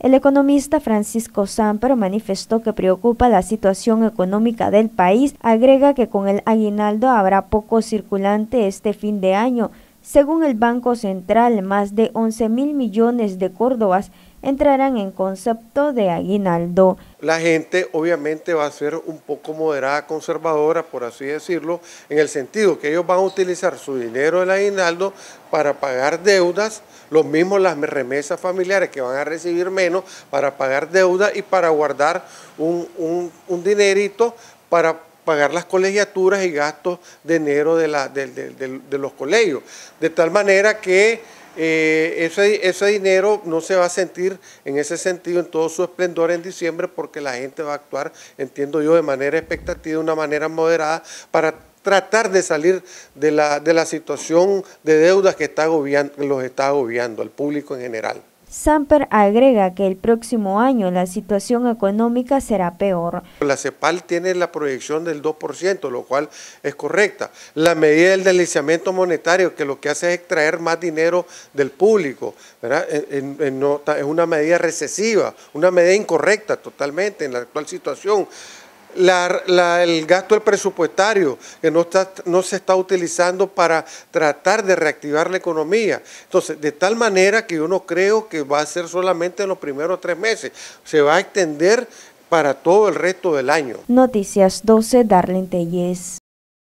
El economista Francisco Samper manifestó que preocupa la situación económica del país, agrega que con el aguinaldo habrá poco circulante este fin de año. Según el Banco Central, más de once mil millones de córdobas entrarán en concepto de aguinaldo. La gente obviamente va a ser un poco moderada, conservadora, por así decirlo, en el sentido que ellos van a utilizar su dinero del aguinaldo para pagar deudas, lo mismo las remesas familiares que van a recibir menos para pagar deudas y para guardar un, dinerito para pagar las colegiaturas y gastos de enero de, los colegios. De tal manera que eh, ese, dinero no se va a sentir en ese sentido en todo su esplendor en diciembre porque la gente va a actuar, entiendo yo, de manera expectativa, de una manera moderada para tratar de salir de la, de la situación de deudas que está agobiando, los está agobiando al público en general. Samper agrega que el próximo año la situación económica será peor. La CEPAL tiene la proyección del 2%, lo cual es correcta. La medida del deslizamiento monetario, que lo que hace es extraer más dinero del público, es una medida recesiva, una medida incorrecta totalmente en la actual situación. La, el gasto presupuestario que no, está, no se está utilizando para tratar de reactivar la economía. Entonces, de tal manera que yo no creo que va a ser solamente en los primeros tres meses, se va a extender para todo el resto del año. Noticias 12, Darlene Telles.